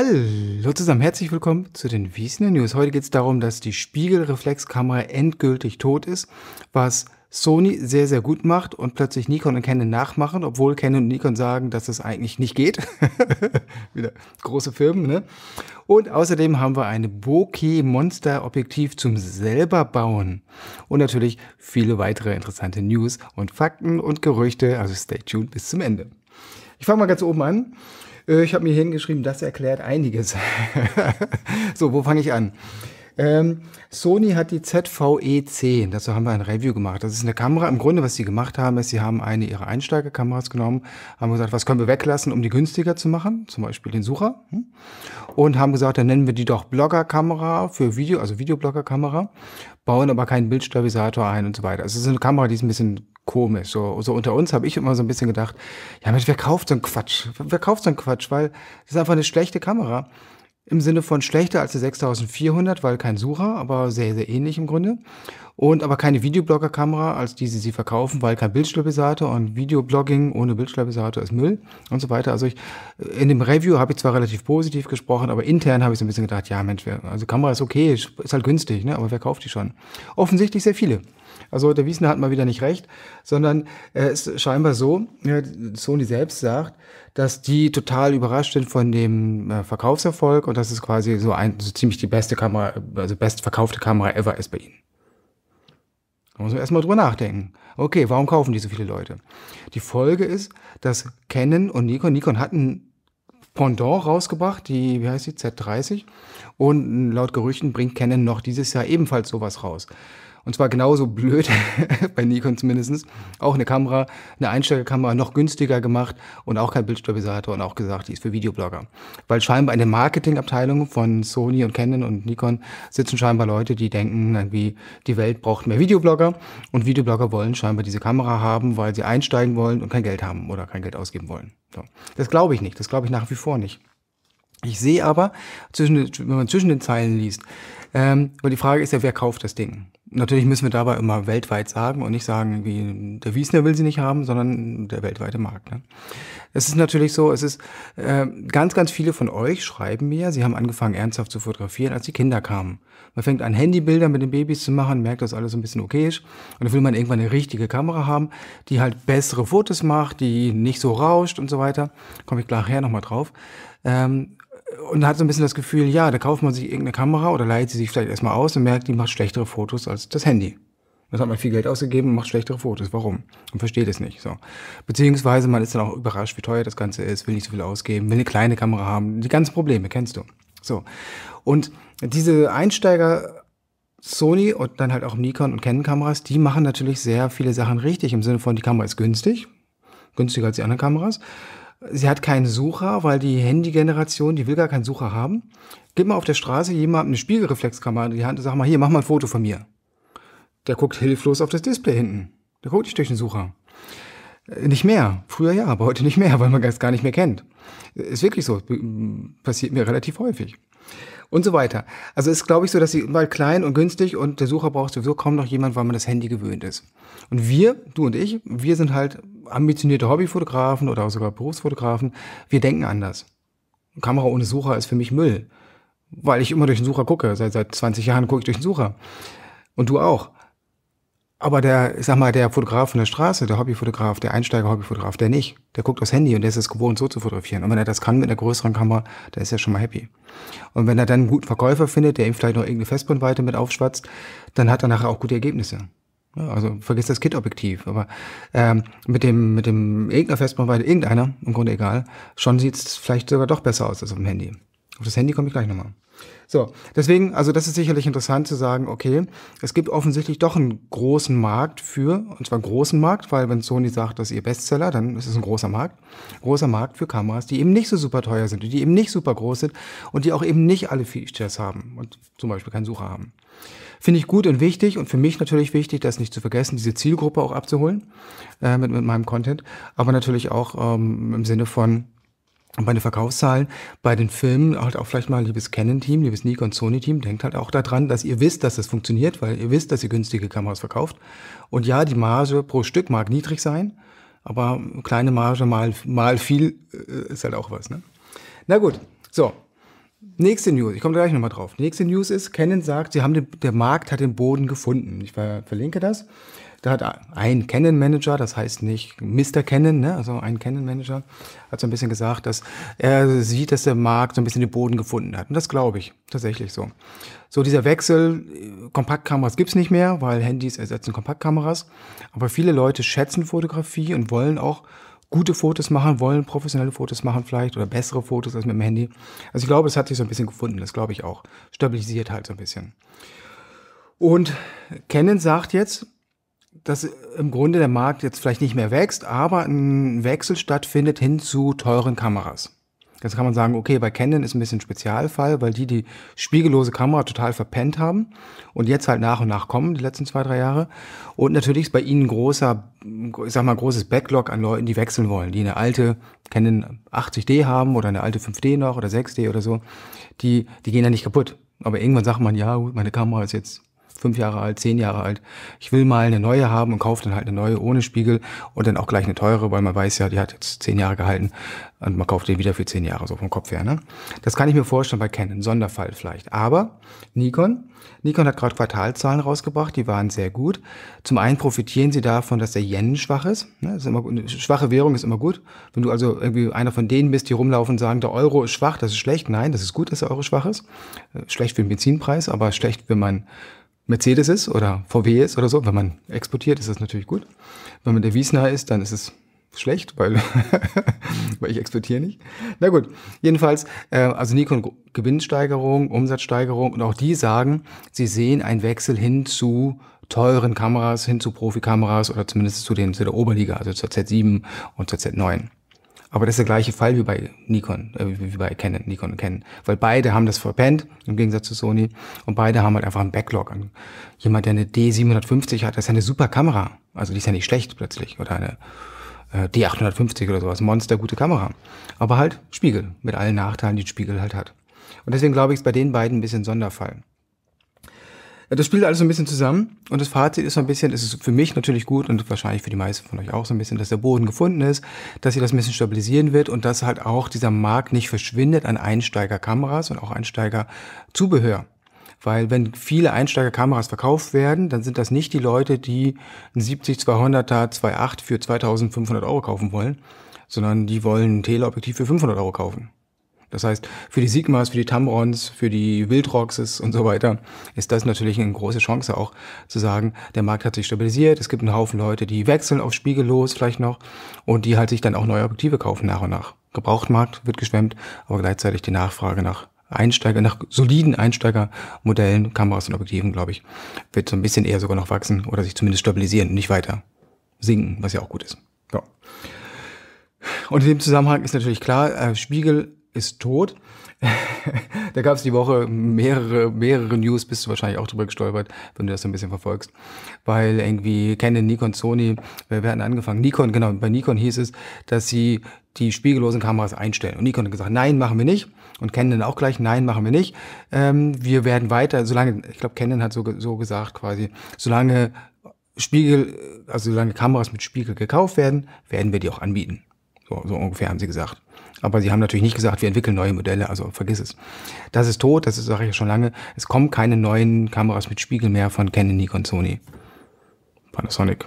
Hallo zusammen, herzlich willkommen zu den Wiesner News. Heute geht es darum, dass die Spiegelreflexkamera endgültig tot ist, was Sony sehr, sehr gut macht und plötzlich Nikon und Canon nachmachen, obwohl Canon und Nikon sagen, dass das eigentlich nicht geht. Wieder große Firmen, ne? Und außerdem haben wir eine bokeh Monster Objektiv zum selber bauen. Und natürlich viele weitere interessante News und Fakten und Gerüchte. Also stay tuned bis zum Ende. Ich fange mal ganz oben an. Äh, ich habe mir hingeschrieben, das erklärt einiges. so, wo fange ich an? Ähm, Sony hat die ZVE-10, dazu haben wir ein Review gemacht. Das ist eine Kamera. Im Grunde, was sie gemacht haben, ist, sie haben eine ihrer Einsteigerkameras genommen, haben gesagt, was können wir weglassen, um die günstiger zu machen, zum Beispiel den Sucher. Hm? Und haben gesagt, dann nennen wir die doch Bloggerkamera für Video, also Videobloggerkamera, bauen aber keinen Bildstabilisator ein und so weiter. Also es ist eine Kamera, die ist ein bisschen komisch. So, so unter uns habe ich immer so ein bisschen gedacht, ja Mensch, wer kauft so einen Quatsch? Wer kauft so einen Quatsch? Weil das ist einfach eine schlechte Kamera. Im Sinne von schlechter als die 6400, weil kein Sucher, aber sehr, sehr ähnlich im Grunde. Und aber keine Videoblogger-Kamera, als die sie sie verkaufen, weil kein Bildstabilisator und Videoblogging ohne Bildstabilisator ist Müll und so weiter. Also ich, äh, in dem Review habe ich zwar relativ positiv gesprochen, aber intern habe ich so ein bisschen gedacht, ja Mensch, also Kamera ist okay, ist halt günstig, ne? aber wer kauft die schon? Offensichtlich sehr viele. Also der Wiesner hat mal wieder nicht recht, sondern äh, es ist scheinbar so, Sony selbst sagt, dass die total überrascht sind von dem äh, Verkaufserfolg und dass es quasi so, ein, so ziemlich die beste Kamera, also bestverkaufte Kamera ever ist bei ihnen. Da muss man erstmal drüber nachdenken. Okay, warum kaufen die so viele Leute? Die Folge ist, dass Canon und Nikon, Nikon hatten Pendant rausgebracht, die, wie heißt die, Z30. Und laut Gerüchten bringt Canon noch dieses Jahr ebenfalls sowas raus. Und zwar genauso blöd, bei Nikon zumindest, auch eine Kamera, eine Einsteigerkamera, noch günstiger gemacht und auch kein Bildstabilisator und auch gesagt, die ist für Videoblogger. Weil scheinbar in der Marketingabteilung von Sony und Canon und Nikon sitzen scheinbar Leute, die denken, irgendwie, die Welt braucht mehr Videoblogger und Videoblogger wollen scheinbar diese Kamera haben, weil sie einsteigen wollen und kein Geld haben oder kein Geld ausgeben wollen. So. Das glaube ich nicht, das glaube ich nach wie vor nicht. Ich sehe aber, zwischen, wenn man zwischen den Zeilen liest, ähm, aber die Frage ist ja, wer kauft das Ding? Natürlich müssen wir dabei immer weltweit sagen und nicht sagen, wie der Wiesner will sie nicht haben, sondern der weltweite Markt. Ne? Es ist natürlich so, es ist äh, ganz, ganz viele von euch schreiben mir, sie haben angefangen ernsthaft zu fotografieren, als die Kinder kamen. Man fängt an, Handybilder mit den Babys zu machen, merkt, dass alles so ein bisschen okay ist. Und dann will man irgendwann eine richtige Kamera haben, die halt bessere Fotos macht, die nicht so rauscht und so weiter. Komme ich gleich her nochmal drauf. Ähm, und hat so ein bisschen das Gefühl, ja, da kauft man sich irgendeine Kamera oder leiht sie sich vielleicht erstmal aus und merkt, die macht schlechtere Fotos als das Handy. Das hat man viel Geld ausgegeben und macht schlechtere Fotos. Warum? Man versteht es nicht. So. Beziehungsweise man ist dann auch überrascht, wie teuer das Ganze ist, will nicht so viel ausgeben, will eine kleine Kamera haben. Die ganzen Probleme kennst du. So. Und diese Einsteiger Sony und dann halt auch Nikon und Canon Kameras, die machen natürlich sehr viele Sachen richtig im Sinne von, die Kamera ist günstig, günstiger als die anderen Kameras. Sie hat keinen Sucher, weil die Handy-Generation, die will gar keinen Sucher haben. Gib mal auf der Straße jemandem eine Spiegelreflexkamera in die Hand und sag mal, hier, mach mal ein Foto von mir. Der guckt hilflos auf das Display hinten. Der guckt nicht durch den Sucher. Äh, nicht mehr. Früher ja, aber heute nicht mehr, weil man es gar nicht mehr kennt. Äh, ist wirklich so. Äh, passiert mir relativ häufig und so weiter. Also ist, glaube ich, so, dass sie überall klein und günstig und der Sucher braucht sowieso kaum noch jemand, weil man das Handy gewöhnt ist. Und wir, du und ich, wir sind halt ambitionierte Hobbyfotografen oder sogar Berufsfotografen. Wir denken anders. Kamera ohne Sucher ist für mich Müll, weil ich immer durch den Sucher gucke. Seit, seit 20 Jahren gucke ich durch den Sucher. Und du auch. Aber der, ich sag mal, der Fotograf von der Straße, der Hobbyfotograf, der Einsteiger-Hobbyfotograf, der nicht, der guckt aufs Handy und der ist es gewohnt, so zu fotografieren. Und wenn er das kann mit einer größeren Kamera, der ist ja schon mal happy. Und wenn er dann einen guten Verkäufer findet, der ihm vielleicht noch irgendeine Festbandweite mit aufschwatzt, dann hat er nachher auch gute Ergebnisse. Ja, also vergiss das Kit-Objektiv, aber ähm, mit dem mit dem irgendeiner Festbandweite, irgendeiner, im Grunde egal, schon sieht's vielleicht sogar doch besser aus als auf dem Handy. Auf das Handy komme ich gleich nochmal. So, deswegen, also das ist sicherlich interessant zu sagen, okay, es gibt offensichtlich doch einen großen Markt für, und zwar einen großen Markt, weil wenn Sony sagt, das ist ihr Bestseller, dann ist es ein großer Markt. Großer Markt für Kameras, die eben nicht so super teuer sind, die eben nicht super groß sind und die auch eben nicht alle Features haben und zum Beispiel keinen Sucher haben. Finde ich gut und wichtig und für mich natürlich wichtig, das nicht zu vergessen, diese Zielgruppe auch abzuholen äh, mit, mit meinem Content, aber natürlich auch ähm, im Sinne von, und bei den Verkaufszahlen, bei den Filmen, halt auch vielleicht mal, liebes Canon-Team, liebes Nikon, Sony-Team, denkt halt auch daran, dass ihr wisst, dass das funktioniert, weil ihr wisst, dass ihr günstige Kameras verkauft. Und ja, die Marge pro Stück mag niedrig sein, aber kleine Marge mal, mal viel äh, ist halt auch was. Ne? Na gut, so. Nächste News, ich komme gleich nochmal drauf. nächste News ist, Canon sagt, sie haben den, der Markt hat den Boden gefunden. Ich verlinke das. Da hat ein Canon-Manager, das heißt nicht Mr. Canon, ne? also ein Canon-Manager, hat so ein bisschen gesagt, dass er sieht, dass der Markt so ein bisschen den Boden gefunden hat. Und das glaube ich, tatsächlich so. So dieser Wechsel, äh, Kompaktkameras gibt's nicht mehr, weil Handys ersetzen Kompaktkameras. Aber viele Leute schätzen Fotografie und wollen auch gute Fotos machen, wollen professionelle Fotos machen vielleicht oder bessere Fotos als mit dem Handy. Also ich glaube, es hat sich so ein bisschen gefunden, das glaube ich auch. Stabilisiert halt so ein bisschen. Und Canon sagt jetzt, dass äh, im Grunde der Markt jetzt vielleicht nicht mehr wächst, aber ein Wechsel stattfindet hin zu teuren Kameras. Jetzt kann man sagen, okay, bei Canon ist ein bisschen Spezialfall, weil die die spiegellose Kamera total verpennt haben und jetzt halt nach und nach kommen, die letzten zwei, drei Jahre. Und natürlich ist bei ihnen großer, ich sag mal, großes Backlog an Leuten, die wechseln wollen, die eine alte Canon 80D haben oder eine alte 5D noch oder 6D oder so. Die, die gehen ja nicht kaputt. Aber irgendwann sagt man, ja, meine Kamera ist jetzt fünf Jahre alt, zehn Jahre alt. Ich will mal eine neue haben und kaufe dann halt eine neue ohne Spiegel und dann auch gleich eine teure, weil man weiß ja, die hat jetzt zehn Jahre gehalten und man kauft den wieder für zehn Jahre, so vom Kopf her. Ne? Das kann ich mir vorstellen bei Canon, Sonderfall vielleicht. Aber Nikon, Nikon hat gerade Quartalzahlen rausgebracht, die waren sehr gut. Zum einen profitieren sie davon, dass der Yen schwach ist. Ne? ist immer, eine schwache Währung ist immer gut. Wenn du also irgendwie einer von denen bist, die rumlaufen und sagen, der Euro ist schwach, das ist schlecht. Nein, das ist gut, dass der Euro schwach ist. Äh, schlecht für den Benzinpreis, aber schlecht, wenn man Mercedes ist oder VW ist oder so, wenn man exportiert, ist das natürlich gut. Wenn man der Wiesner ist, dann ist es schlecht, weil, weil ich exportiere nicht. Na gut, jedenfalls, äh, also Nikon Gewinnsteigerung, Umsatzsteigerung und auch die sagen, sie sehen einen Wechsel hin zu teuren Kameras, hin zu Profikameras oder zumindest zu den zu der Oberliga, also zur Z7 und zur Z9. Aber das ist der gleiche Fall wie bei Nikon, äh, wie bei Canon, Nikon und Canon. Weil beide haben das verpennt, im Gegensatz zu Sony. Und beide haben halt einfach einen Backlog. Und jemand, der eine D750 hat, das ist ja eine super Kamera. Also die ist ja nicht schlecht plötzlich. Oder eine äh, D850 oder sowas. Monster, gute Kamera. Aber halt Spiegel. Mit allen Nachteilen, die ein Spiegel halt hat. Und deswegen glaube ich, ist bei den beiden ein bisschen Sonderfall. Das spielt alles so ein bisschen zusammen und das Fazit ist so ein bisschen, es ist für mich natürlich gut und wahrscheinlich für die meisten von euch auch so ein bisschen, dass der Boden gefunden ist, dass sie das ein bisschen stabilisieren wird und dass halt auch dieser Markt nicht verschwindet an Einsteigerkameras und auch Einsteigerzubehör. Weil wenn viele Einsteigerkameras verkauft werden, dann sind das nicht die Leute, die ein 70-200er 2.8 für 2500 Euro kaufen wollen, sondern die wollen ein Teleobjektiv für 500 Euro kaufen. Das heißt, für die Sigmas, für die Tamrons, für die Wildroxes und so weiter ist das natürlich eine große Chance auch zu sagen, der Markt hat sich stabilisiert, es gibt einen Haufen Leute, die wechseln auf spiegellos vielleicht noch und die halt sich dann auch neue Objektive kaufen nach und nach. Gebrauchtmarkt wird geschwemmt, aber gleichzeitig die Nachfrage nach Einsteiger, nach soliden Einsteigermodellen, Kameras und Objektiven, glaube ich, wird so ein bisschen eher sogar noch wachsen oder sich zumindest stabilisieren, nicht weiter sinken, was ja auch gut ist. Ja. Und in dem Zusammenhang ist natürlich klar, äh, Spiegel ist tot. da gab es die Woche mehrere, mehrere News, bist du wahrscheinlich auch drüber gestolpert, wenn du das so ein bisschen verfolgst. Weil irgendwie kennen Nikon, Sony, wir, wir hatten angefangen. Nikon, genau, bei Nikon hieß es, dass sie die spiegellosen Kameras einstellen. Und Nikon hat gesagt, nein, machen wir nicht. Und Canon auch gleich, nein, machen wir nicht. Ähm, wir werden weiter, solange, ich glaube, Canon hat so, so gesagt quasi, solange Spiegel, also solange Kameras mit Spiegel gekauft werden, werden wir die auch anbieten. So, so ungefähr haben sie gesagt. Aber sie haben natürlich nicht gesagt, wir entwickeln neue Modelle, also vergiss es. Das ist tot, das sage ich ja schon lange. Es kommen keine neuen Kameras mit Spiegel mehr von Canon, Nikon, Sony. Panasonic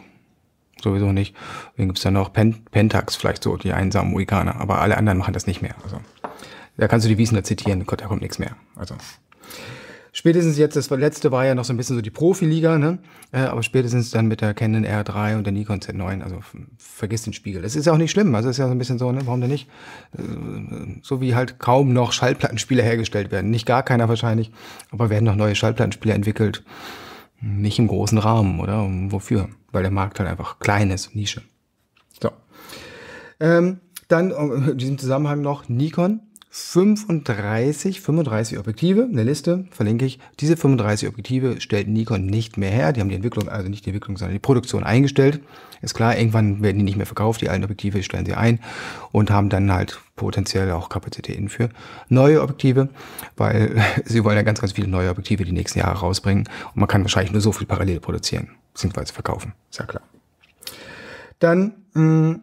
sowieso nicht. Wen gibt es dann noch? Pen Pentax vielleicht so, die einsamen Mohikaner. Aber alle anderen machen das nicht mehr. Also, da kannst du die Wiesner zitieren, Gott, da kommt nichts mehr. Also, spätestens jetzt, das letzte war ja noch so ein bisschen so die Profiliga, ne? Äh, aber spätestens dann mit der Canon R3 und der Nikon Z9, also vergiss den Spiegel. Das ist ja auch nicht schlimm, also ist ja so ein bisschen so, ne? warum denn nicht? Äh, so wie halt kaum noch Schallplattenspieler hergestellt werden. Nicht gar keiner wahrscheinlich, aber werden noch neue Schallplattenspieler entwickelt. Nicht im großen Rahmen, oder? Wofür? Weil der Markt halt einfach klein ist, Nische. So. Ähm, dann äh, in diesem Zusammenhang noch Nikon 35, 35 Objektive, eine Liste, verlinke ich. Diese 35 Objektive stellt Nikon nicht mehr her. Die haben die Entwicklung, also nicht die Entwicklung, sondern die Produktion eingestellt. Ist klar, irgendwann werden die nicht mehr verkauft, die alten Objektive stellen sie ein und haben dann halt potenziell auch Kapazitäten für neue Objektive, weil sie wollen ja ganz, ganz viele neue Objektive die nächsten Jahre rausbringen. Und man kann wahrscheinlich nur so viel parallel produzieren, beziehungsweise verkaufen, ist ja klar. Dann, mh, hm,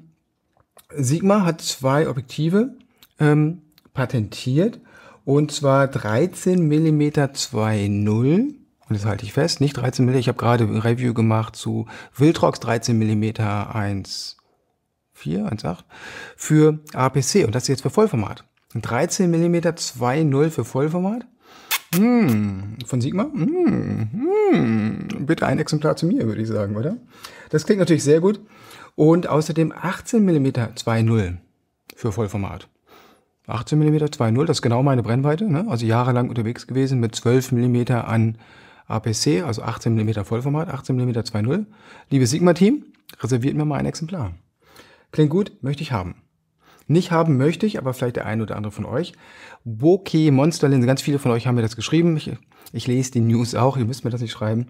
Sigma hat zwei Objektive. Ähm, patentiert. Und zwar 13 mm 2.0. Und das halte ich fest, nicht 13 mm. Ich habe gerade ein Review gemacht zu Wiltrox 13 mm 1.4, 1.8 für APC. Und das ist jetzt für Vollformat. 13 mm 2.0 für Vollformat. Mmh, von Sigma? Mmh, mmh. Bitte ein Exemplar zu mir, würde ich sagen, oder? Das klingt natürlich sehr gut. Und außerdem 18 mm 2.0 für Vollformat. 18 mm 2.0, das ist genau meine Brennweite. Ne? Also jahrelang unterwegs gewesen mit 12 mm an APC, also 18 mm Vollformat, 18 mm 2.0. Liebe Sigma-Team, reserviert mir mal ein Exemplar. Klingt gut, möchte ich haben. Nicht haben möchte ich, aber vielleicht der ein oder andere von euch. Bokeh Monsterlinse, also ganz viele von euch haben mir das geschrieben. Ich, ich lese die News auch, ihr müsst mir das nicht schreiben.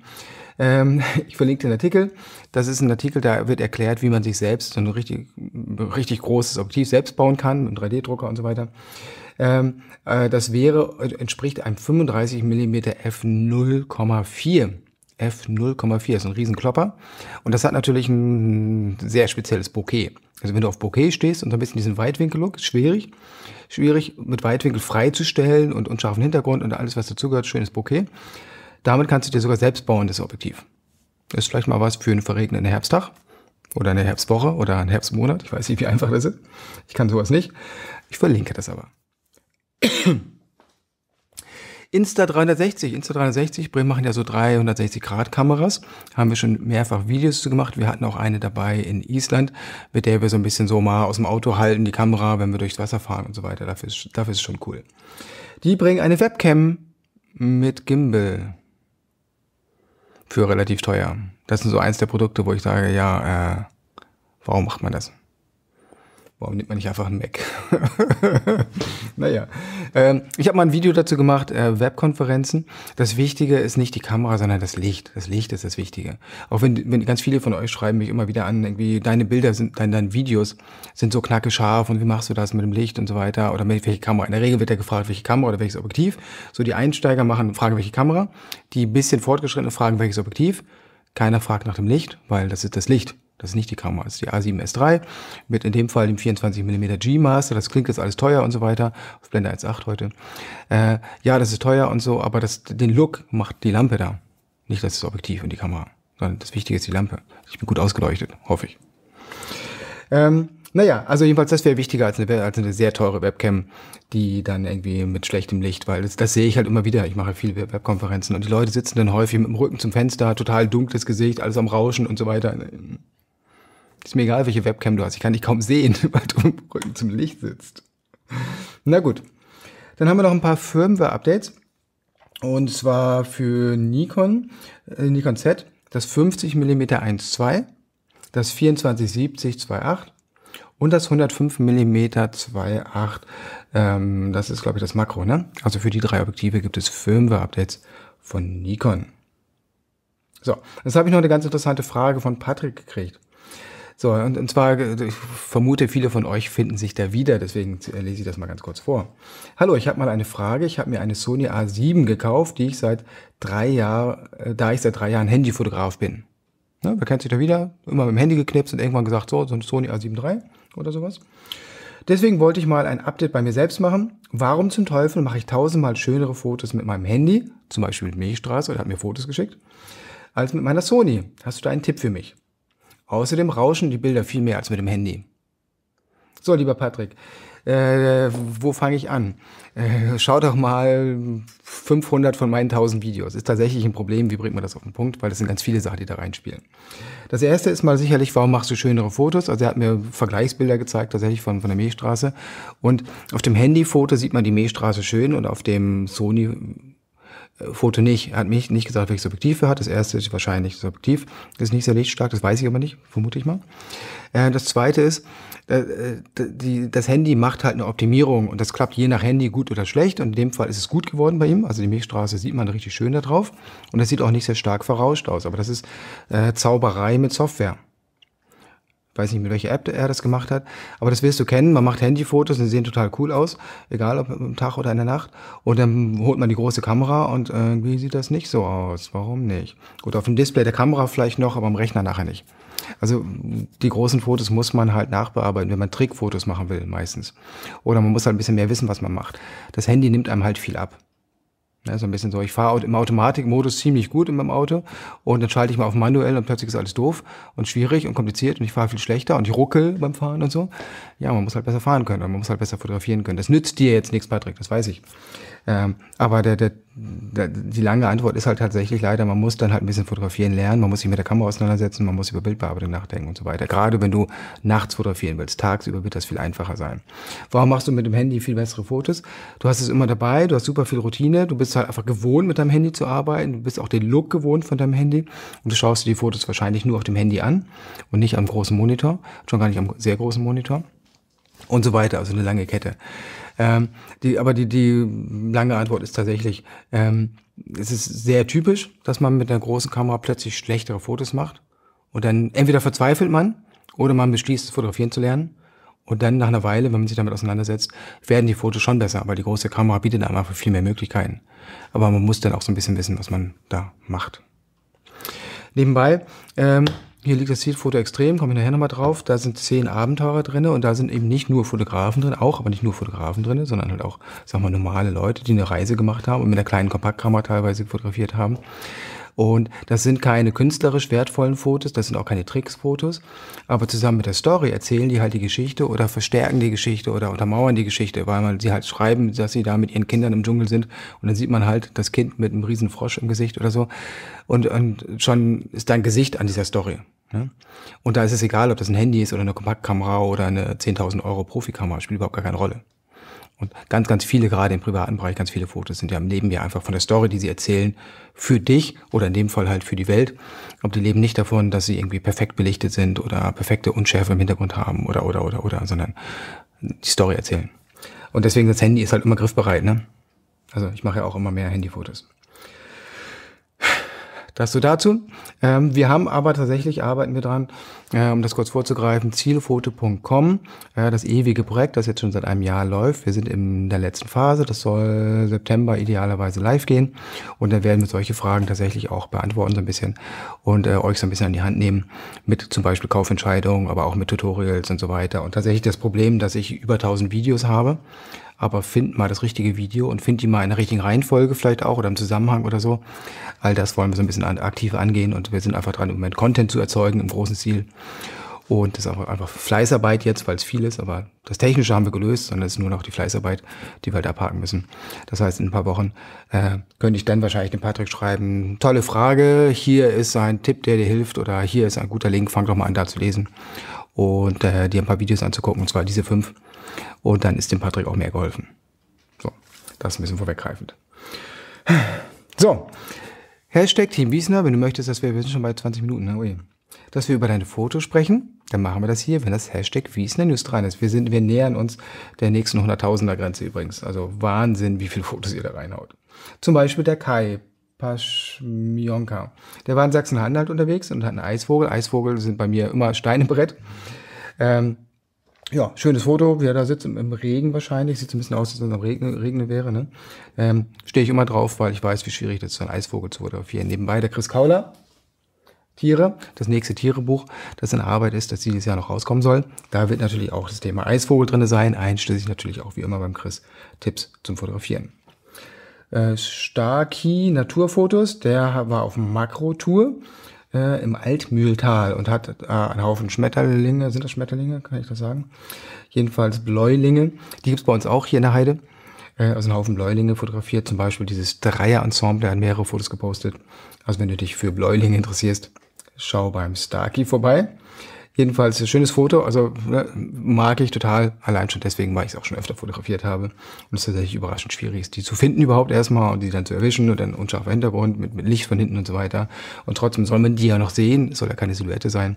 Ähm, ich verlinke den Artikel. Das ist ein Artikel, da wird erklärt, wie man sich selbst so ein richtig, richtig großes Objektiv selbst bauen kann, mit 3D-Drucker und so weiter. Ähm, äh, das wäre, äh, entspricht einem 35 mm f 0,4 f 04 Ist ein Riesenklopper. Und das hat natürlich ein sehr spezielles Bokeh. Also wenn du auf Bokeh stehst und so ein bisschen diesen Weitwinkel-Look, schwierig. Schwierig mit Weitwinkel freizustellen und, unscharfen Hintergrund und alles, was dazugehört, schönes Bokeh. Damit kannst du dir sogar selbst bauen, das Objektiv. Ist vielleicht mal was für einen verregneten Herbsttag oder eine Herbstwoche oder einen Herbstmonat. Ich weiß nicht, wie einfach das ist. Ich kann sowas nicht. Ich verlinke das aber. Insta360, Insta360, Bremen machen ja so 360-Grad-Kameras, haben wir schon mehrfach Videos zu gemacht. Wir hatten auch eine dabei in Island, mit der wir so ein bisschen so mal aus dem Auto halten, die Kamera, wenn wir durchs Wasser fahren und so weiter. Dafür ist, dafür ist schon cool. Die bringen eine Webcam mit Gimbal für relativ teuer. Das sind so eins der Produkte, wo ich sage, ja, äh, warum macht man das? Warum nimmt man nicht einfach einen Mac? naja. Ähm, ich habe mal ein Video dazu gemacht, äh, Webkonferenzen. Das Wichtige ist nicht die Kamera, sondern das Licht. Das Licht ist das Wichtige. Auch wenn, wenn ganz viele von euch schreiben mich immer wieder an, irgendwie, deine Bilder sind, dein, deine Videos sind so knacke scharf und wie machst du das mit dem Licht und so weiter oder mit welcher Kamera. In der Regel wird ja gefragt, welche Kamera oder welches Objektiv. So die Einsteiger machen, fragen, welche Kamera. Die bisschen fortgeschrittene fragen, welches Objektiv. Keiner fragt nach dem Licht, weil das ist das Licht. Das ist nicht die Kamera, das ist die A7S3 mit in dem Fall dem 24mm G-Master. Das klingt jetzt alles teuer und so weiter. Auf Blende 1.8 heute. Äh, ja, das ist teuer und so, aber das, den Look macht die Lampe da. Nicht das Objektiv und die Kamera, sondern das Wichtige ist die Lampe. Ich bin gut ausgeleuchtet, hoffe ich. Ähm, naja, also jedenfalls, das wäre wichtiger als eine, als eine sehr teure Webcam, die dann irgendwie mit schlechtem Licht, weil das, das sehe ich halt immer wieder. Ich mache viele Webkonferenzen und die Leute sitzen dann häufig mit dem Rücken zum Fenster, total dunkles Gesicht, alles am Rauschen und so weiter. Ist mir egal, welche Webcam du hast. Ich kann dich kaum sehen, weil du im Rücken zum Licht sitzt. Na gut. Dann haben wir noch ein paar Firmware-Updates. Und zwar für Nikon, äh, Nikon Z, das 50 mm 1.2, das 2470 2.8 und das 105 mm 2.8. Ähm, das ist, glaube ich, das Makro, ne? Also für die drei Objektive gibt es Firmware-Updates von Nikon. So, jetzt habe ich noch eine ganz interessante Frage von Patrick gekriegt. So, und, und zwar, äh, ich vermute, viele von euch finden sich da wieder, deswegen äh, lese ich das mal ganz kurz vor. Hallo, ich habe mal eine Frage. Ich habe mir eine Sony A7 gekauft, die ich seit drei Jahren, äh, da ich seit drei Jahren Handyfotograf bin. Ne, wer kennt sich da wieder? Immer mit dem Handy geknipst und irgendwann gesagt, so, so ein Sony A7 III oder sowas. Deswegen wollte ich mal ein Update bei mir selbst machen. Warum zum Teufel mache ich tausendmal schönere Fotos mit meinem Handy, zum Beispiel mit Milchstraße oder hat mir Fotos geschickt, als mit meiner Sony? Hast du da einen Tipp für mich? Außerdem rauschen die Bilder viel mehr als mit dem Handy. So, lieber Patrick, äh, wo fange ich an? Äh, schau doch mal 500 von meinen 1000 Videos. Ist tatsächlich ein Problem, wie bringt man das auf den Punkt? Weil das sind ganz viele Sachen, die da reinspielen. Das erste ist mal sicherlich, warum machst du schönere Fotos? Also er hat mir Vergleichsbilder gezeigt, tatsächlich von, von der Milchstraße. Und auf dem Handyfoto sieht man die Milchstraße schön und auf dem Sony äh, Foto nicht, hat mich nicht gesagt, welches Objektiv er hat. Das erste ist wahrscheinlich das Objektiv. Das ist nicht sehr lichtstark, das weiß ich aber nicht, vermute ich mal. Äh, das zweite ist, äh, das Handy macht halt eine Optimierung und das klappt je nach Handy gut oder schlecht. Und in dem Fall ist es gut geworden bei ihm. Also die Milchstraße sieht man richtig schön da drauf und das sieht auch nicht sehr stark verrauscht aus. Aber das ist Zauberei mit Software weiß nicht, mit welcher App er das gemacht hat, aber das wirst du kennen. Man macht Handyfotos und die sehen total cool aus, egal ob am Tag oder in der Nacht. Und dann holt man die große Kamera und äh, irgendwie sieht das nicht so aus. Warum nicht? Gut, auf dem Display der Kamera vielleicht noch, aber am Rechner nachher nicht. Also die großen Fotos muss man halt nachbearbeiten, wenn man Trickfotos machen will meistens. Oder man muss halt ein bisschen mehr wissen, was man macht. Das Handy nimmt einem halt viel ab. Ja, ne, so ein bisschen so, ich fahre im Automatikmodus ziemlich gut in meinem Auto und dann schalte ich mal auf manuell und plötzlich ist alles doof und schwierig und kompliziert und ich fahre viel schlechter und ich ruckel beim Fahren und so. Ja, man muss halt besser fahren können und man muss halt besser fotografieren können. Das nützt dir jetzt nichts, Patrick, das weiß ich. Ähm, aber der, der, der, die lange Antwort ist halt tatsächlich leider, man muss dann halt ein bisschen fotografieren lernen, man muss sich mit der Kamera auseinandersetzen, man muss über Bildbearbeitung nachdenken und so weiter. Gerade wenn du nachts fotografieren willst, tagsüber wird das viel einfacher sein. Warum machst du mit dem Handy viel bessere Fotos? Du hast es immer dabei, du hast super viel Routine, du bist halt einfach gewohnt, mit deinem Handy zu arbeiten. Du bist auch den Look gewohnt von deinem Handy. Und du schaust dir die Fotos wahrscheinlich nur auf dem Handy an und nicht am großen Monitor. Schon gar nicht am sehr großen Monitor. Und so weiter. Also eine lange Kette. Ähm, die, aber die, die lange Antwort ist tatsächlich, ähm, es ist sehr typisch, dass man mit einer großen Kamera plötzlich schlechtere Fotos macht. Und dann entweder verzweifelt man oder man beschließt, fotografieren zu lernen. Und dann nach einer Weile, wenn man sich damit auseinandersetzt, werden die Fotos schon besser, weil die große Kamera bietet einfach viel mehr Möglichkeiten. Aber man muss dann auch so ein bisschen wissen, was man da macht. Nebenbei, ähm, hier liegt das Zielfoto extrem, komme ich nachher nochmal drauf. Da sind zehn Abenteurer drin und da sind eben nicht nur Fotografen drin, auch, aber nicht nur Fotografen drin, sondern halt auch, sag mal, normale Leute, die eine Reise gemacht haben und mit einer kleinen Kompaktkamera teilweise fotografiert haben. Und das sind keine künstlerisch wertvollen Fotos, das sind auch keine Tricksfotos, aber zusammen mit der Story erzählen die halt die Geschichte oder verstärken die Geschichte oder untermauern die Geschichte, weil man sie halt schreiben, dass sie da mit ihren Kindern im Dschungel sind und dann sieht man halt das Kind mit einem riesen Frosch im Gesicht oder so und, und schon ist dein Gesicht an dieser Story. Ne? Und da ist es egal, ob das ein Handy ist oder eine Kompaktkamera oder eine 10.000 Euro Profikamera, spielt überhaupt gar keine Rolle. Und ganz, ganz viele, gerade im privaten Bereich, ganz viele Fotos sind ja im Leben ja einfach von der Story, die sie erzählen, für dich oder in dem Fall halt für die Welt. Und die leben nicht davon, dass sie irgendwie perfekt belichtet sind oder perfekte Unschärfe im Hintergrund haben oder, oder, oder, oder, sondern die Story erzählen. Und deswegen das Handy ist halt immer griffbereit, ne? Also ich mache ja auch immer mehr Handyfotos. Das so dazu. Ähm, wir haben aber tatsächlich, arbeiten wir dran, äh, um das kurz vorzugreifen, zielfoto.com, äh, das ewige Projekt, das jetzt schon seit einem Jahr läuft. Wir sind in der letzten Phase, das soll September idealerweise live gehen und dann werden wir solche Fragen tatsächlich auch beantworten so ein bisschen und äh, euch so ein bisschen an die Hand nehmen mit zum Beispiel Kaufentscheidungen, aber auch mit Tutorials und so weiter. Und tatsächlich das Problem, dass ich über 1000 Videos habe aber find mal das richtige Video und find die mal in der richtigen Reihenfolge vielleicht auch oder im Zusammenhang oder so. All das wollen wir so ein bisschen aktiv angehen und wir sind einfach dran, im Moment Content zu erzeugen im großen Ziel. Und das ist auch einfach Fleißarbeit jetzt, weil es viel ist, aber das Technische haben wir gelöst, sondern es ist nur noch die Fleißarbeit, die wir da parken müssen. Das heißt, in ein paar Wochen äh, könnte ich dann wahrscheinlich dem Patrick schreiben, tolle Frage, hier ist ein Tipp, der dir hilft oder hier ist ein guter Link, fang doch mal an, da zu lesen und äh, dir ein paar Videos anzugucken, und zwar diese fünf. Und dann ist dem Patrick auch mehr geholfen. So, das ist ein bisschen vorweggreifend. So, Hashtag Team Wiesner, wenn du möchtest, dass wir, wir sind schon bei 20 Minuten, ne? Ui. dass wir über deine Fotos sprechen, dann machen wir das hier, wenn das Hashtag Wiesner News dran ist. Wir, sind, wir nähern uns der nächsten 100.000er Grenze übrigens. Also Wahnsinn, wie viele Fotos ihr da reinhaut. Zum Beispiel der Kai, Paschmionka. Der war in Sachsen-Anhalt unterwegs und hat einen Eisvogel. Eisvogel sind bei mir immer Steinebrett. Ähm, ja, schönes Foto, wie er da sitzt, im Regen wahrscheinlich. Sieht so ein bisschen aus, als wenn es im Regen, Regnen wäre. Ne? Ähm, Stehe ich immer drauf, weil ich weiß, wie schwierig das ist, einen Eisvogel zu fotografieren. Nebenbei der Chris Kauler, Tiere, das nächste Tierebuch, das in Arbeit ist, das dieses Jahr noch rauskommen soll. Da wird natürlich auch das Thema Eisvogel drin sein, einschließlich natürlich auch wie immer beim Chris Tipps zum Fotografieren. Äh, Starkey Naturfotos, der war auf Makro-Tour äh, im Altmühltal und hat äh, einen Haufen Schmetterlinge. Sind das Schmetterlinge? Kann ich das sagen? Jedenfalls Bläulinge. Die gibt's bei uns auch hier in der Heide. Äh, also einen Haufen Bläulinge fotografiert. Zum Beispiel dieses Dreier-Ensemble, hat mehrere Fotos gepostet. Also wenn du dich für Bläulinge interessierst, schau beim Starkey vorbei. Jedenfalls ein schönes Foto, also ne, mag ich total. Allein schon deswegen, weil ich es auch schon öfter fotografiert habe. Und es ist tatsächlich überraschend schwierig ist, die zu finden überhaupt erstmal und die dann zu erwischen und dann unscharfer Hintergrund mit, mit Licht von hinten und so weiter. Und trotzdem soll man die ja noch sehen, es soll ja keine Silhouette sein.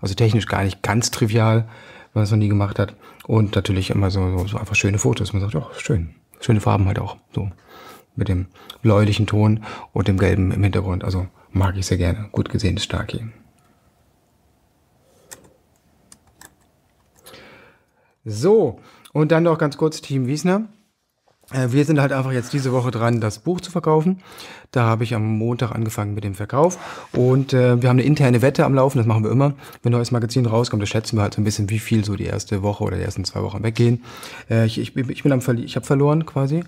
Also technisch gar nicht ganz trivial, wenn man es noch nie gemacht hat. Und natürlich immer so, so, so einfach schöne Fotos. Man sagt, ja, schön. Schöne Farben halt auch. So. Mit dem bläulichen Ton und dem gelben im Hintergrund. Also mag ich sehr gerne. Gut gesehen ist Starkey. So, und dann noch ganz kurz Team Wiesner. Äh, wir sind halt einfach jetzt diese Woche dran, das Buch zu verkaufen. Da habe ich am Montag angefangen mit dem Verkauf. Und äh, wir haben eine interne Wette am Laufen, das machen wir immer. Wenn ein neues Magazin rauskommt, das schätzen wir halt so ein bisschen, wie viel so die erste Woche oder die ersten zwei Wochen weggehen. Äh, ich, ich, ich, bin am Verli ich habe verloren quasi,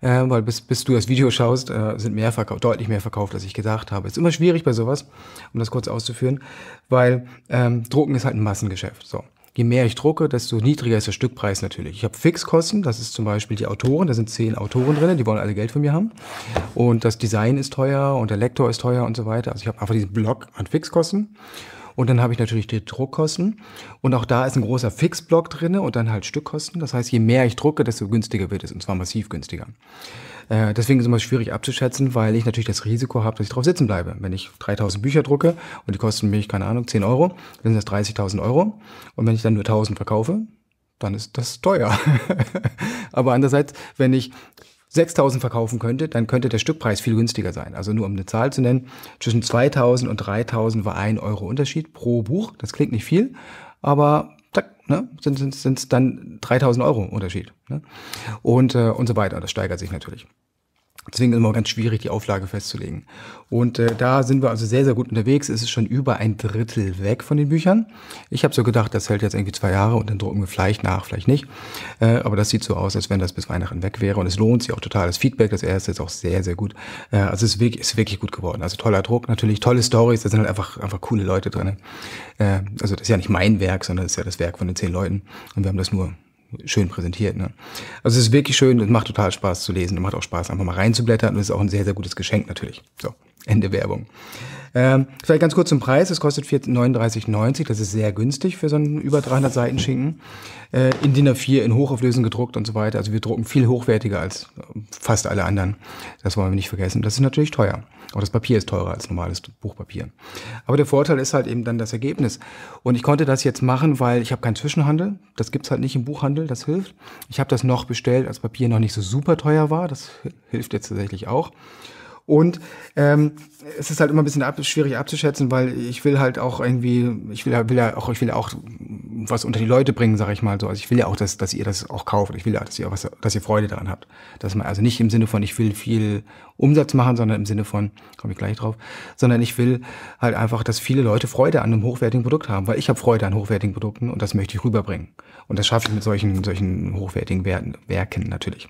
äh, weil bis, bis du das Video schaust, äh, sind mehr verkauft, deutlich mehr verkauft, als ich gedacht habe. Ist immer schwierig bei sowas, um das kurz auszuführen, weil ähm, Drucken ist halt ein Massengeschäft. So je mehr ich drucke, desto niedriger ist der Stückpreis natürlich. Ich habe Fixkosten, das ist zum Beispiel die Autoren, da sind zehn Autoren drin, die wollen alle Geld von mir haben. Und das Design ist teuer und der Lektor ist teuer und so weiter. Also ich habe einfach diesen Block an Fixkosten. Und dann habe ich natürlich die Druckkosten. Und auch da ist ein großer Fixblock drin und dann halt Stückkosten. Das heißt, je mehr ich drucke, desto günstiger wird es und zwar massiv günstiger. Äh, deswegen ist es immer schwierig abzuschätzen, weil ich natürlich das Risiko habe, dass ich drauf sitzen bleibe. Wenn ich 3000 Bücher drucke und die kosten mich, keine Ahnung, 10 Euro, dann sind das 30.000 Euro. Und wenn ich dann nur 1000 verkaufe, dann ist das teuer. Aber andererseits, wenn ich 6000 verkaufen könnte, dann könnte der Stückpreis viel günstiger sein. Also nur um eine Zahl zu nennen, zwischen 2000 und 3000 war ein Euro Unterschied pro Buch. Das klingt nicht viel, aber zack, ne, sind es sind, dann 3000 Euro Unterschied. Ne? Und, äh, und so weiter. Das steigert sich natürlich. Deswegen ist immer ganz schwierig, die Auflage festzulegen. Und äh, da sind wir also sehr, sehr gut unterwegs. Es ist schon über ein Drittel weg von den Büchern. Ich habe so gedacht, das hält jetzt irgendwie zwei Jahre und dann drucken wir vielleicht nach, vielleicht nicht. Äh, aber das sieht so aus, als wenn das bis Weihnachten weg wäre. Und es lohnt sich auch total. Das Feedback, das erste ist auch sehr, sehr gut. Äh, also es ist wirklich, ist wirklich gut geworden. Also toller Druck natürlich, tolle Stories. Da sind halt einfach, einfach coole Leute drin. Äh, also das ist ja nicht mein Werk, sondern das ist ja das Werk von den zehn Leuten. Und wir haben das nur schön präsentiert. Ne? Also es ist wirklich schön, es macht total Spaß zu lesen es macht auch Spaß, einfach mal reinzublättern und es ist auch ein sehr, sehr gutes Geschenk natürlich. So. Ende Werbung. Ähm, vielleicht ganz kurz zum Preis. Es kostet 39,90. Das ist sehr günstig für so einen über 300 Seiten Schinken. Äh, in DIN A4 in Hochauflösung gedruckt und so weiter. Also wir drucken viel hochwertiger als äh, fast alle anderen. Das wollen wir nicht vergessen. Das ist natürlich teuer. Auch das Papier ist teurer als normales Buchpapier. Aber der Vorteil ist halt eben dann das Ergebnis. Und ich konnte das jetzt machen, weil ich habe keinen Zwischenhandel. Das gibt's halt nicht im Buchhandel. Das hilft. Ich habe das noch bestellt, als Papier noch nicht so super teuer war. Das hilft jetzt tatsächlich auch. Und ähm, es ist halt immer ein bisschen ab schwierig abzuschätzen, weil ich will halt auch irgendwie, ich will, will ja auch, ich will auch was unter die Leute bringen, sage ich mal so. Also ich will ja auch, dass, dass ihr das auch kauft. Ich will ja, dass ihr auch was, dass ihr Freude daran habt. Dass man also nicht im Sinne von, ich will viel Umsatz machen, sondern im Sinne von, komme ich gleich drauf, sondern ich will halt einfach, dass viele Leute Freude an einem hochwertigen Produkt haben, weil ich habe Freude an hochwertigen Produkten und das möchte ich rüberbringen. Und das schaffe ich mit solchen, solchen hochwertigen Werten, Werken natürlich.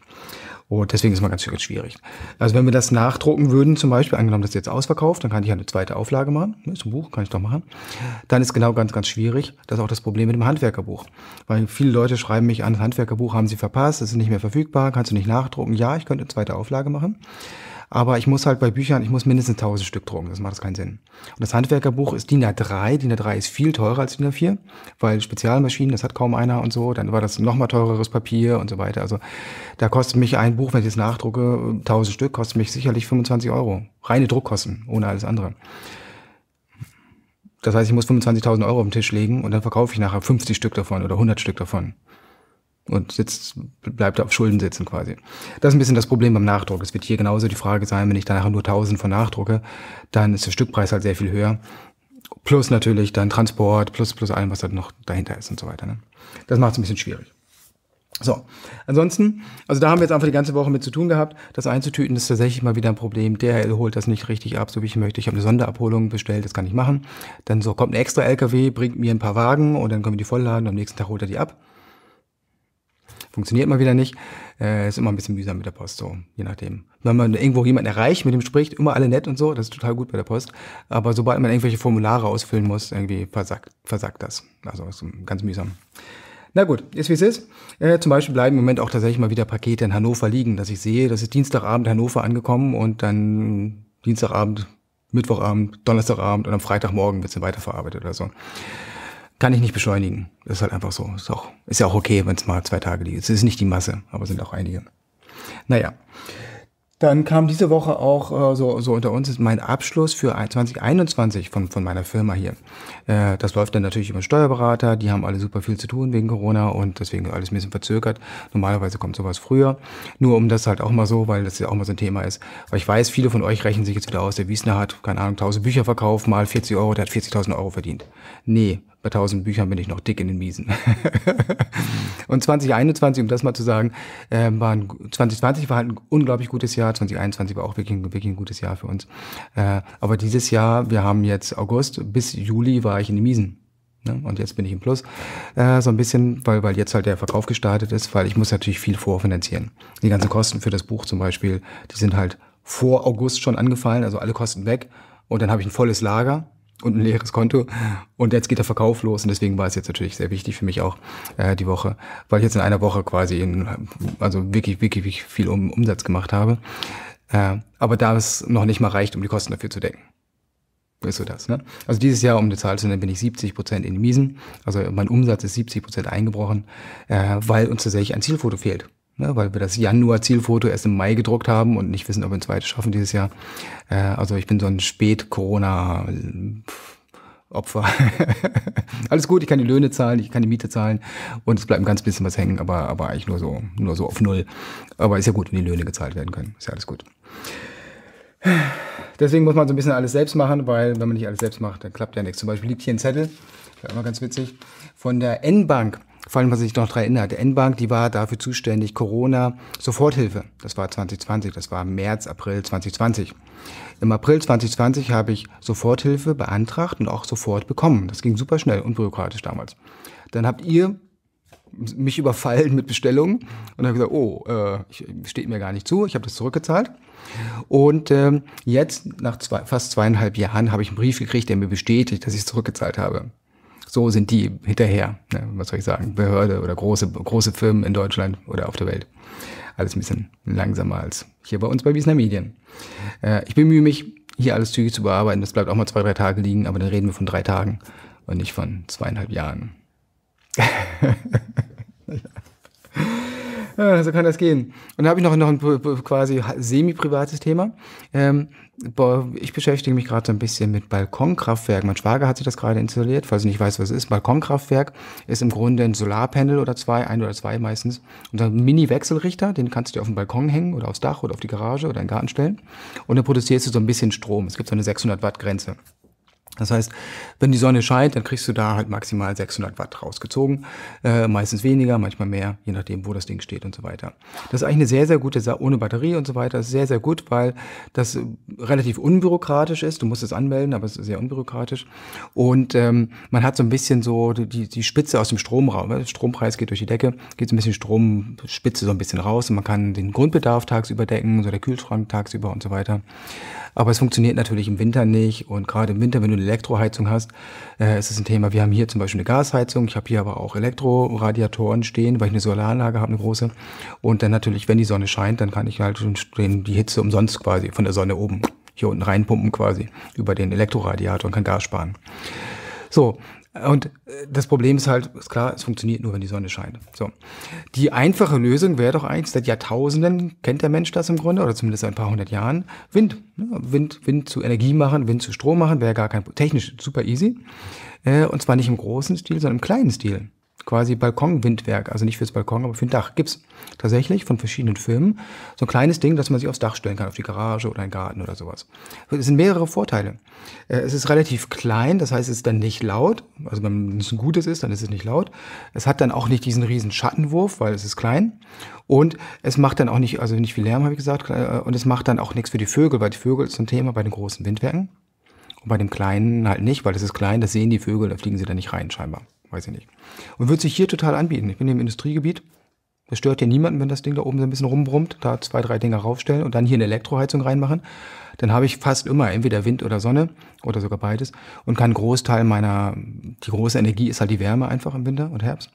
Und deswegen ist man ganz, ganz schwierig. Also wenn wir das nachdrucken würden, zum Beispiel, angenommen, das ist jetzt ausverkauft, dann kann ich ja eine zweite Auflage machen. Ist ne, ein Buch, kann ich doch machen. Dann ist genau ganz, ganz schwierig. Das ist auch das Problem mit dem Handwerkerbuch. Weil viele Leute schreiben mich an, das Handwerkerbuch haben sie verpasst, ist nicht mehr verfügbar, kannst du nicht nachdrucken. Ja, ich könnte eine zweite Auflage machen. Aber ich muss halt bei Büchern, ich muss mindestens 1000 Stück drucken, das macht das keinen Sinn. Und das Handwerkerbuch ist DIN A3, DIN A3 ist viel teurer als DIN A4, weil Spezialmaschinen, das hat kaum einer und so, dann war das nochmal teureres Papier und so weiter. Also da kostet mich ein Buch, wenn ich es nachdrucke, 1000 Stück, kostet mich sicherlich 25 Euro. Reine Druckkosten, ohne alles andere. Das heißt, ich muss 25.000 Euro auf den Tisch legen und dann verkaufe ich nachher 50 Stück davon oder 100 Stück davon und sitzt, bleibt auf Schulden sitzen quasi. Das ist ein bisschen das Problem beim Nachdruck. Es wird hier genauso die Frage sein, wenn ich danach nur 1000 von nachdrucke, dann ist der Stückpreis halt sehr viel höher. Plus natürlich dann Transport, plus, plus allem, was dann noch dahinter ist und so weiter. Ne? Das macht es ein bisschen schwierig. So, ansonsten, also da haben wir jetzt einfach die ganze Woche mit zu tun gehabt. Das einzutüten ist tatsächlich mal wieder ein Problem. DHL holt das nicht richtig ab, so wie ich möchte. Ich habe eine Sonderabholung bestellt, das kann ich machen. Dann so kommt ein extra LKW, bringt mir ein paar Wagen und dann können wir die vollladen. Am nächsten Tag holt er die ab funktioniert mal wieder nicht. Äh, ist immer ein bisschen mühsam mit der Post, so, je nachdem. Wenn man irgendwo jemanden erreicht, mit dem spricht, immer alle nett und so, das ist total gut bei der Post. Aber sobald man irgendwelche Formulare ausfüllen muss, irgendwie versackt, versackt das. Also ist ganz mühsam. Na gut, ist wie es ist. Äh, zum Beispiel bleiben im Moment auch tatsächlich mal wieder Pakete in Hannover liegen, dass ich sehe, das ist Dienstagabend Hannover angekommen und dann Dienstagabend, Mittwochabend, Donnerstagabend und am Freitagmorgen wird es weiterverarbeitet oder so kann ich nicht beschleunigen. Das ist halt einfach so. Ist, auch, ist ja auch okay, wenn es mal zwei Tage liegt. Es ist nicht die Masse, aber sind auch einige. Naja. Dann kam diese Woche auch, äh, so, so unter uns ist mein Abschluss für 2021 von, von meiner Firma hier. Äh, das läuft dann natürlich über Steuerberater, die haben alle super viel zu tun wegen Corona und deswegen alles ein bisschen verzögert. Normalerweise kommt sowas früher. Nur um das halt auch mal so, weil das ja auch mal so ein Thema ist. Weil ich weiß, viele von euch rechnen sich jetzt wieder aus, der Wiesner hat, keine Ahnung, 1000 Bücher verkauft, mal 40 Euro, der hat 40.000 Euro verdient. Nee, bei 1000 Büchern bin ich noch dick in den Miesen. und 2021, um das mal zu sagen, äh, war 2020 war halt ein unglaublich gutes Jahr. 2021 war auch wirklich, wirklich ein gutes Jahr für uns. Äh, aber dieses Jahr, wir haben jetzt August, bis Juli war ich in den Miesen. Ne? Und jetzt bin ich im Plus. Äh, so ein bisschen, weil, weil jetzt halt der Verkauf gestartet ist, weil ich muss natürlich viel vorfinanzieren. Die ganzen Kosten für das Buch zum Beispiel, die sind halt vor August schon angefallen, also alle Kosten weg. Und dann habe ich ein volles Lager und ein leeres Konto. Und jetzt geht der Verkauf los und deswegen war es jetzt natürlich sehr wichtig für mich auch äh, die Woche, weil ich jetzt in einer Woche quasi in, also wirklich, wirklich, wirklich viel um, Umsatz gemacht habe. Äh, aber da es noch nicht mal reicht, um die Kosten dafür zu decken. Ist so das, ne? Also dieses Jahr, um eine Zahl zu nennen, bin ich 70 Prozent in Miesen. Also mein Umsatz ist 70 Prozent eingebrochen, äh, weil uns tatsächlich ein Zielfoto fehlt. Ne, weil wir das Januar-Zielfoto erst im Mai gedruckt haben und nicht wissen, ob wir ein zweites schaffen dieses Jahr. Äh, also ich bin so ein Spät-Corona-Opfer. Alles gut, ich kann die Löhne zahlen, ich kann die Miete zahlen und es bleibt ein ganz bisschen was hängen, aber, aber eigentlich nur so, nur so auf Null. Aber ist ja gut, wenn die Löhne gezahlt werden können. Ist ja alles gut. Deswegen muss man so ein bisschen alles selbst machen, weil wenn man nicht alles selbst macht, dann klappt ja nichts. Zum Beispiel liegt hier ein Zettel, war immer ganz witzig, von der N-Bank vor allem, was sich noch daran erinnert, die N-Bank, die war dafür zuständig, Corona, Soforthilfe. Das war 2020, das war März, April 2020. Im April 2020 habe ich Soforthilfe beantragt und auch sofort bekommen. Das ging super schnell, unbürokratisch damals. Dann habt ihr mich überfallen mit Bestellungen und habe gesagt, oh, äh, steht mir gar nicht zu, ich habe das zurückgezahlt. Und ähm, jetzt, nach zwei, fast zweieinhalb Jahren, habe ich einen Brief gekriegt, der mir bestätigt, dass ich es zurückgezahlt habe so sind die hinterher. Ne? Was soll ich sagen? Behörde oder große, große Firmen in Deutschland oder auf der Welt. Alles ein bisschen langsamer als hier bei uns bei Wiesner Medien. Äh, ich bemühe mich, hier alles zügig zu bearbeiten. Das bleibt auch mal zwei, drei Tage liegen, aber dann reden wir von drei Tagen und nicht von zweieinhalb Jahren. ja, so kann das gehen. Und dann habe ich noch, noch ein quasi semi-privates Thema. Ähm, ich beschäftige mich gerade so ein bisschen mit Balkonkraftwerken. Mein Schwager hat sich das gerade installiert, falls ich nicht weiß, was es ist. Balkonkraftwerk ist im Grunde ein Solarpanel oder zwei, ein oder zwei meistens. Und ein Mini-Wechselrichter, den kannst du dir auf den Balkon hängen oder aufs Dach oder auf die Garage oder in den Garten stellen. Und dann produzierst du so ein bisschen Strom. Es gibt so eine 600 Watt Grenze. Das heißt, wenn die Sonne scheint, dann kriegst du da halt maximal 600 Watt rausgezogen. Äh, meistens weniger, manchmal mehr, je nachdem, wo das Ding steht und so weiter. Das ist eigentlich eine sehr, sehr gute Sache, ohne Batterie und so weiter, ist sehr, sehr gut, weil das äh, relativ unbürokratisch ist. Du musst es anmelden, aber es ist sehr unbürokratisch. Und ähm, man hat so ein bisschen so die, die Spitze aus dem Stromraum. Ne? Strompreis geht durch die Decke, geht so ein bisschen Stromspitze so ein bisschen raus und man kann den Grundbedarf tagsüber decken, so der Kühlschrank tagsüber und so weiter. Aber es funktioniert natürlich im Winter nicht und gerade im Winter, wenn du Elektroheizung hast, äh, ist es ein Thema. Wir haben hier zum Beispiel eine Gasheizung, ich habe hier aber auch Elektroradiatoren stehen, weil ich eine Solaranlage habe, eine große. Und dann natürlich, wenn die Sonne scheint, dann kann ich halt den, die Hitze umsonst quasi von der Sonne oben hier unten reinpumpen quasi über den Elektroradiator und kann Gas sparen. So, und äh, das Problem ist halt, ist klar, es funktioniert nur, wenn die Sonne scheint. So. Die einfache Lösung wäre doch eigentlich, seit Jahrtausenden kennt der Mensch das im Grunde, oder zumindest seit ein paar hundert Jahren, Wind. Wind, Wind zu Energie machen, Wind zu Strom machen, wäre gar kein, technisch super easy. Äh, und zwar nicht im großen Stil, sondern im kleinen Stil quasi Balkonwindwerk, also nicht fürs Balkon, aber für ein Dach, gibt's tatsächlich von verschiedenen Firmen. So ein kleines Ding, das man sich aufs Dach stellen kann, auf die Garage oder einen Garten oder sowas. Es sind mehrere Vorteile. Äh, es ist relativ klein, das heißt, es ist dann nicht laut. Also wenn es ein gutes ist, dann ist es nicht laut. Es hat dann auch nicht diesen riesen Schattenwurf, weil es ist klein. Und es macht dann auch nicht, also nicht viel Lärm, habe ich gesagt. Äh, und es macht dann auch nichts für die Vögel, weil die Vögel ist ein Thema bei den großen Windwerken. Und bei dem kleinen halt nicht, weil es ist klein, das sehen die Vögel, da fliegen sie dann nicht rein scheinbar weiß ich nicht. Und würde sich hier total anbieten. Ich bin im Industriegebiet. Das stört ja niemanden, wenn das Ding da oben so ein bisschen rumbrummt, da zwei, drei Dinger raufstellen und dann hier eine Elektroheizung reinmachen. Dann habe ich fast immer entweder Wind oder Sonne oder sogar beides und kann Großteil meiner, die große Energie ist halt die Wärme einfach im Winter und Herbst.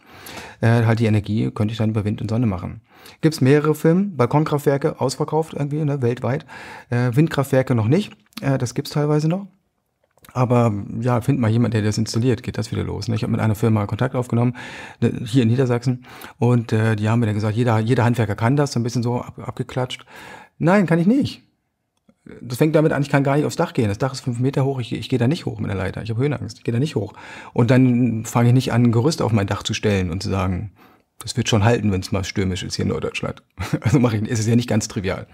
Äh, halt die Energie könnte ich dann über Wind und Sonne machen. Gibt es mehrere Filme, Balkonkraftwerke ausverkauft irgendwie ne, weltweit, äh, Windkraftwerke noch nicht, äh, das gibt es teilweise noch. Aber ja, find mal jemand, der das installiert, geht das wieder los. Ne? Ich habe mit einer Firma Kontakt aufgenommen, ne, hier in Niedersachsen, und äh, die haben mir dann gesagt, jeder, jeder Handwerker kann das, so ein bisschen so ab, abgeklatscht. Nein, kann ich nicht. Das fängt damit an, ich kann gar nicht aufs Dach gehen. Das Dach ist fünf Meter hoch, ich, ich gehe da nicht hoch mit der Leiter. Ich habe Höhenangst, ich gehe da nicht hoch. Und dann fange ich nicht an, ein Gerüst auf mein Dach zu stellen und zu sagen, das wird schon halten, wenn es mal stürmisch ist hier in Norddeutschland. Also mache ich, es ist ja nicht ganz trivial.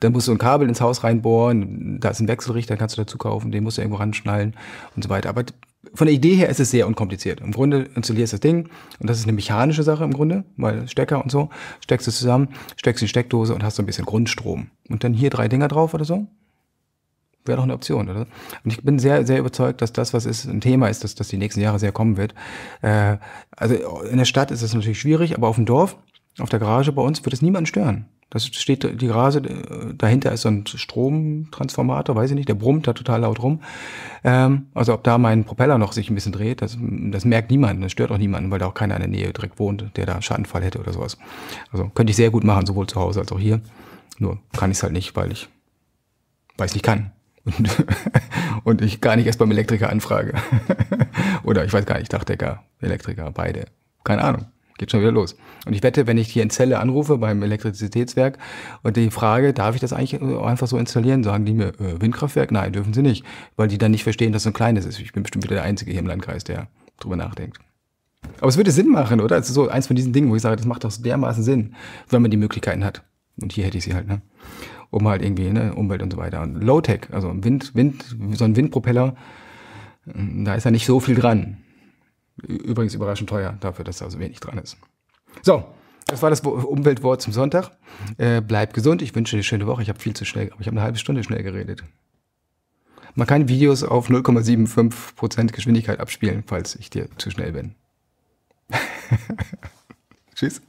Dann musst du ein Kabel ins Haus reinbohren, da ist ein Wechselrichter, kannst du dazu kaufen, den musst du irgendwo ranschnallen und so weiter. Aber von der Idee her ist es sehr unkompliziert. Im Grunde installierst du das Ding und das ist eine mechanische Sache im Grunde, weil Stecker und so, steckst du zusammen, steckst in die Steckdose und hast so ein bisschen Grundstrom. Und dann hier drei Dinger drauf oder so Wäre doch eine Option, oder? Und ich bin sehr, sehr überzeugt, dass das, was ist, ein Thema ist, dass das die nächsten Jahre sehr kommen wird. Äh, also in der Stadt ist es natürlich schwierig, aber auf dem Dorf, auf der Garage bei uns, wird es niemanden stören. Das steht die Garage, äh, dahinter ist so ein Stromtransformator, weiß ich nicht, der brummt da total laut rum. Ähm, also ob da mein Propeller noch sich ein bisschen dreht, das, das merkt niemand, das stört auch niemanden, weil da auch keiner in der Nähe direkt wohnt, der da Schadenfall hätte oder sowas. Also könnte ich sehr gut machen, sowohl zu Hause als auch hier. Nur kann ich es halt nicht, weil ich, weil ich nicht kann und, und ich gar nicht erst beim Elektriker anfrage. Oder ich weiß gar nicht, Dachdecker, Elektriker, beide. Keine Ahnung. Geht schon wieder los. Und ich wette, wenn ich hier in Zelle anrufe beim Elektrizitätswerk und die frage, darf ich das eigentlich äh, einfach so installieren, sagen die mir, äh, Windkraftwerk? Nein, dürfen sie nicht, weil die dann nicht verstehen, dass es ein kleines ist. Ich bin bestimmt wieder der Einzige hier im Landkreis, der drüber nachdenkt. Aber es würde Sinn machen, oder? Es ist so eins von diesen Dingen, wo ich sage, das macht doch dermaßen Sinn, wenn man die Möglichkeiten hat. Und hier hätte ich sie halt, ne? um halt irgendwie, ne, Umwelt und so weiter. Low-Tech, also Wind, Wind, so ein Windpropeller, ähm, da ist ja nicht so viel dran. Übrigens überraschend teuer dafür, dass da so wenig dran ist. So, das war das Umweltwort zum Sonntag. Äh, bleib gesund, ich wünsche dir eine schöne Woche. Ich habe viel zu schnell, aber ich habe eine halbe Stunde schnell geredet. Man kann Videos auf 0,75% Geschwindigkeit abspielen, falls ich dir zu schnell bin. Tschüss.